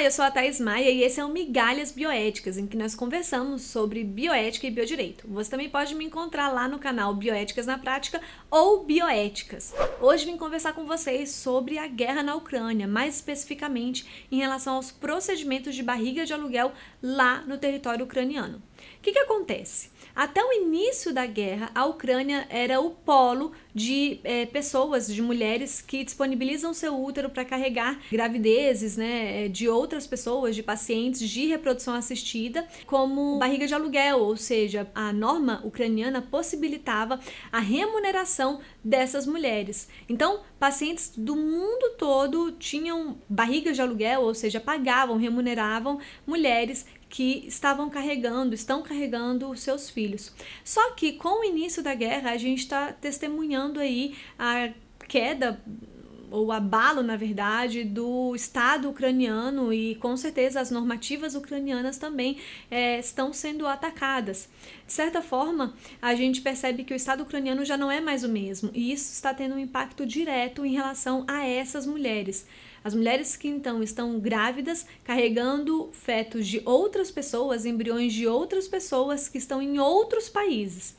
Olá, eu sou a Thais Maia e esse é o Migalhas Bioéticas, em que nós conversamos sobre bioética e biodireito. Você também pode me encontrar lá no canal Bioéticas na Prática ou Bioéticas. Hoje vim conversar com vocês sobre a guerra na Ucrânia, mais especificamente em relação aos procedimentos de barriga de aluguel lá no território ucraniano. O que, que acontece? Até o início da guerra, a Ucrânia era o polo de é, pessoas, de mulheres que disponibilizam seu útero para carregar gravidezes, né, é, de outras pessoas, de pacientes de reprodução assistida, como barriga de aluguel, ou seja, a norma ucraniana possibilitava a remuneração dessas mulheres. Então, pacientes do mundo todo tinham barrigas de aluguel, ou seja, pagavam, remuneravam mulheres que estavam carregando, estão carregando os seus filhos. Só que com o início da guerra, a gente está testemunhando aí a queda o abalo, na verdade, do Estado ucraniano e com certeza as normativas ucranianas também é, estão sendo atacadas. De certa forma, a gente percebe que o Estado ucraniano já não é mais o mesmo e isso está tendo um impacto direto em relação a essas mulheres. As mulheres que então estão grávidas, carregando fetos de outras pessoas, embriões de outras pessoas que estão em outros países.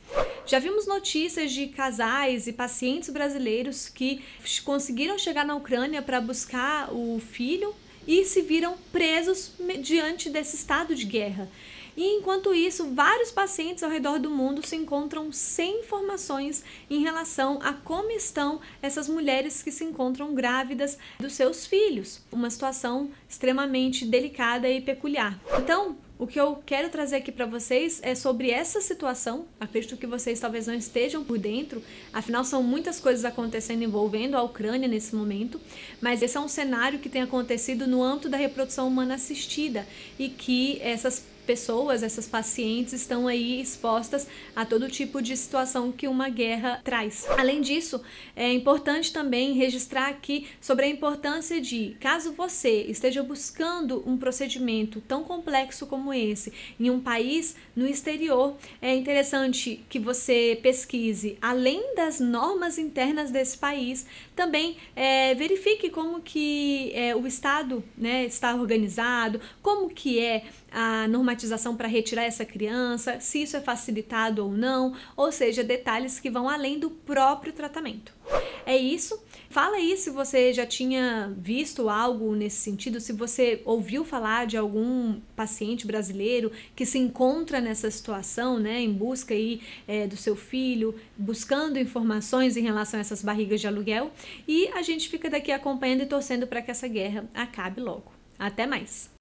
Já vimos notícias de casais e pacientes brasileiros que conseguiram chegar na Ucrânia para buscar o filho e se viram presos diante desse estado de guerra. E enquanto isso, vários pacientes ao redor do mundo se encontram sem informações em relação a como estão essas mulheres que se encontram grávidas dos seus filhos. Uma situação extremamente delicada e peculiar. Então, o que eu quero trazer aqui para vocês é sobre essa situação. Acredito que vocês talvez não estejam por dentro, afinal são muitas coisas acontecendo envolvendo a Ucrânia nesse momento, mas esse é um cenário que tem acontecido no âmbito da reprodução humana assistida e que essas pessoas, essas pacientes estão aí expostas a todo tipo de situação que uma guerra traz. Além disso, é importante também registrar aqui sobre a importância de, caso você esteja buscando um procedimento tão complexo como esse em um país no exterior, é interessante que você pesquise, além das normas internas desse país, também é, verifique como que é, o Estado né, está organizado, como que é a normativa para retirar essa criança, se isso é facilitado ou não, ou seja, detalhes que vão além do próprio tratamento. É isso. Fala aí se você já tinha visto algo nesse sentido, se você ouviu falar de algum paciente brasileiro que se encontra nessa situação, né, em busca aí é, do seu filho, buscando informações em relação a essas barrigas de aluguel. E a gente fica daqui acompanhando e torcendo para que essa guerra acabe logo. Até mais!